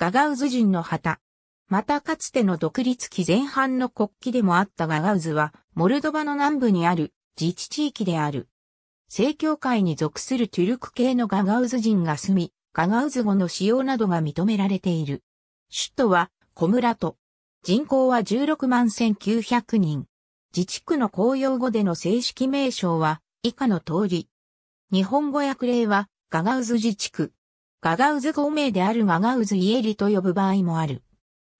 ガガウズ人の旗。またかつての独立期前半の国旗でもあったガガウズは、モルドバの南部にある自治地域である。正教会に属するトゥルク系のガガウズ人が住み、ガガウズ語の使用などが認められている。首都はコムラト。人口は16万1900人。自治区の公用語での正式名称は以下の通り。日本語訳例はガガウズ自治区。ガガウズ語名であるガガウズイエリと呼ぶ場合もある。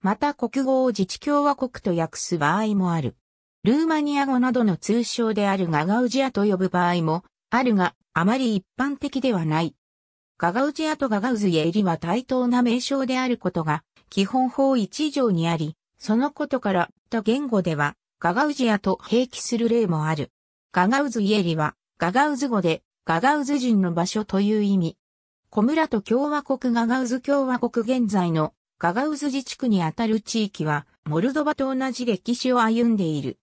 また国語を自治共和国と訳す場合もある。ルーマニア語などの通称であるガガウジアと呼ぶ場合もあるが、あまり一般的ではない。ガガウジアとガガウズイエリは対等な名称であることが基本法1条にあり、そのことから他言語ではガガウジアと併記する例もある。ガガウズイエリはガガウズ語でガガウズ人の場所という意味。コムラト共和国ガガウズ共和国現在のガガウズ自治区にあたる地域は、モルドバと同じ歴史を歩んでいる。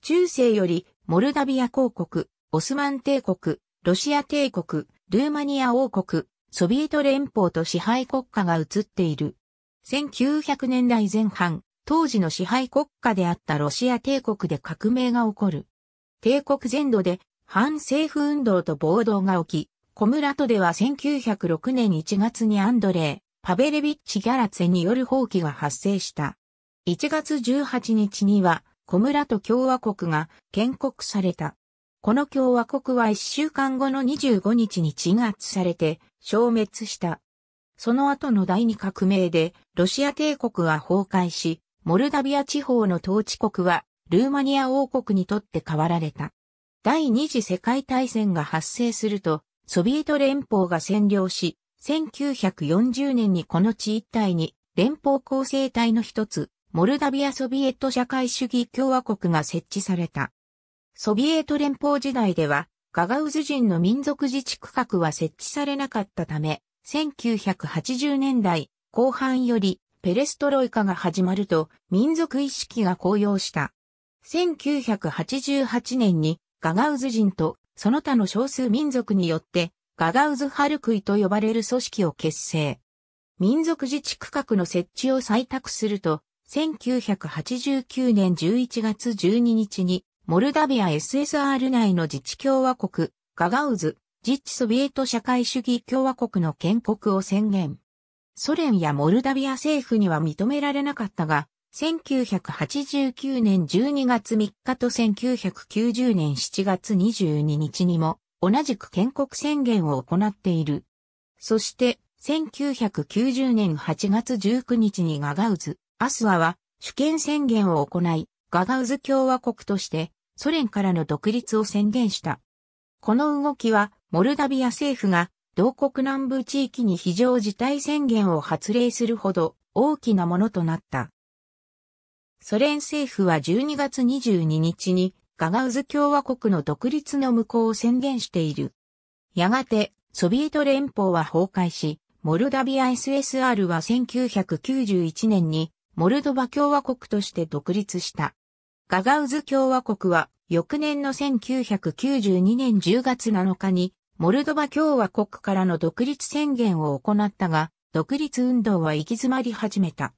中世より、モルダビア公国、オスマン帝国、ロシア帝国、ルーマニア王国、ソビエト連邦と支配国家が移っている。1900年代前半、当時の支配国家であったロシア帝国で革命が起こる。帝国全土で反政府運動と暴動が起き、コムラトでは1906年1月にアンドレー、パベレビッチ・ギャラツェによる放棄が発生した。1月18日には、コムラト共和国が建国された。この共和国は1週間後の25日に鎮圧されて消滅した。その後の第二革命でロシア帝国は崩壊し、モルダビア地方の統治国はルーマニア王国にとって変わられた。第二次世界大戦が発生すると、ソビエト連邦が占領し、1940年にこの地一帯に連邦構成体の一つ、モルダビアソビエト社会主義共和国が設置された。ソビエト連邦時代では、ガガウズ人の民族自治区画は設置されなかったため、1980年代後半よりペレストロイカが始まると民族意識が高揚した。1988年にガガウズ人とその他の少数民族によって、ガガウズハルクイと呼ばれる組織を結成。民族自治区画の設置を採択すると、1989年11月12日に、モルダビア SSR 内の自治共和国、ガガウズ、自治ソビエト社会主義共和国の建国を宣言。ソ連やモルダビア政府には認められなかったが、1989年12月3日と1990年7月22日にも同じく建国宣言を行っている。そして1990年8月19日にガガウズ、アスワは主権宣言を行い、ガガウズ共和国としてソ連からの独立を宣言した。この動きはモルダビア政府が同国南部地域に非常事態宣言を発令するほど大きなものとなった。ソ連政府は12月22日にガガウズ共和国の独立の無効を宣言している。やがて、ソビエト連邦は崩壊し、モルダビア SSR は1991年にモルドバ共和国として独立した。ガガウズ共和国は翌年の1992年10月7日にモルドバ共和国からの独立宣言を行ったが、独立運動は行き詰まり始めた。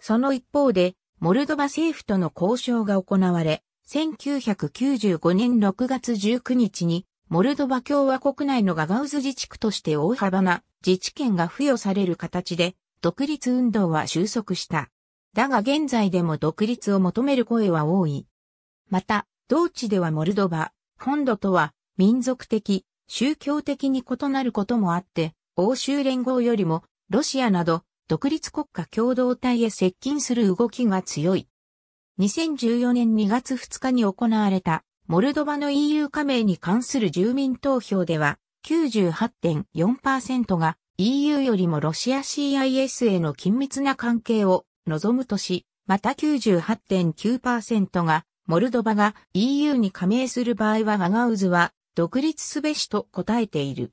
その一方で、モルドバ政府との交渉が行われ、1995年6月19日に、モルドバ共和国内のガガウズ自治区として大幅な自治権が付与される形で、独立運動は収束した。だが現在でも独立を求める声は多い。また、同地ではモルドバ、本土とは民族的、宗教的に異なることもあって、欧州連合よりもロシアなど独立国家共同体へ接近する動きが強い。2014年2月2日に行われたモルドバの EU 加盟に関する住民投票では98.4%が EU よりもロシア CIS への緊密な関係を望むとし、また98.9%がモルドバが EU に加盟する場合はガガウズは独立すべしと答えている。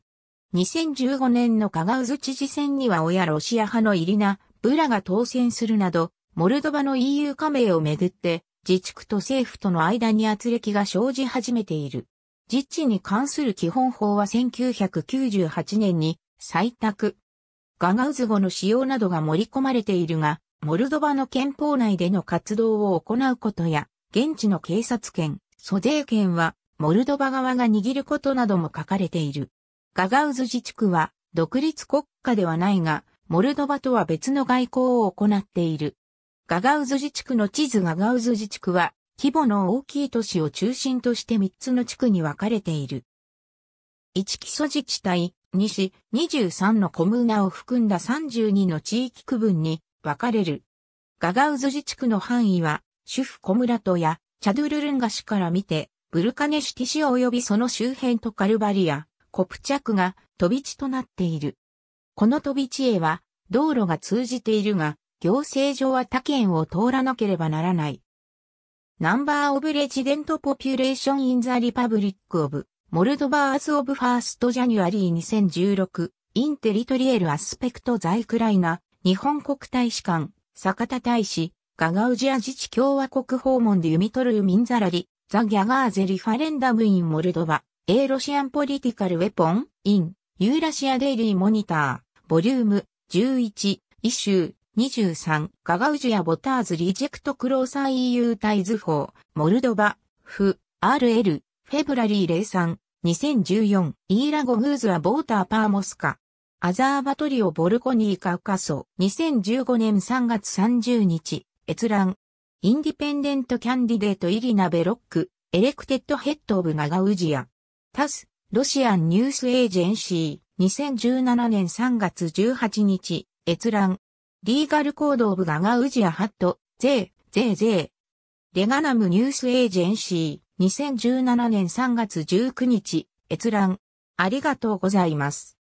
2015年のカガウズ知事選には親ロシア派のイリナ・ブラが当選するなど、モルドバの EU 加盟をめぐって、自治区と政府との間に圧力が生じ始めている。自治に関する基本法は1998年に採択。ガガウズ語の使用などが盛り込まれているが、モルドバの憲法内での活動を行うことや、現地の警察権、租税権は、モルドバ側が握ることなども書かれている。ガガウズ自治区は独立国家ではないが、モルドバとは別の外交を行っている。ガガウズ自治区の地図ガガウズ自治区は、規模の大きい都市を中心として3つの地区に分かれている。1基礎自治体、西、23のコムーナを含んだ32の地域区分に分かれる。ガガウズ自治区の範囲は、主婦コムラトやチャドゥルルンガ市から見て、ブルカネシティ市及びその周辺とカルバリア、コプチャクが飛び地となっている。この飛び地へは道路が通じているが、行政上は他県を通らなければならない。ナンバーオブレジデントポピュレーションインザリパブリックオブモルドバーズオブファーストジャニュアリー2016インテリトリエルアスペクトザイクライナ日本国大使館坂田大使ガガウジア自治共和国訪問で読み取るミンザラリザギャガーゼリファレンダムインモルドバ A ロシアンポリティカルウェポン、イン、ユーラシアデイリーモニター、ボリューム11、イシュー、23、ガガウジアボターズリジェクトクローサー EU タイズ法、モルドバ、フ、RL、フェブラリー03、2014、イーラゴフーズはボーターパーモスカ、アザーバトリオボルコニーカウカソ、2015年3月30日、閲覧、インディペンデントキャンディデートイリナベロック、エレクテッドヘッドオブガガウジア。タス、ロシアンニュースエージェンシー、2017年3月18日、閲覧。リーガルコードオブガガウジアハット、ゼー、ゼーゼー。レガナムニュースエージェンシー、2017年3月19日、閲覧。ありがとうございます。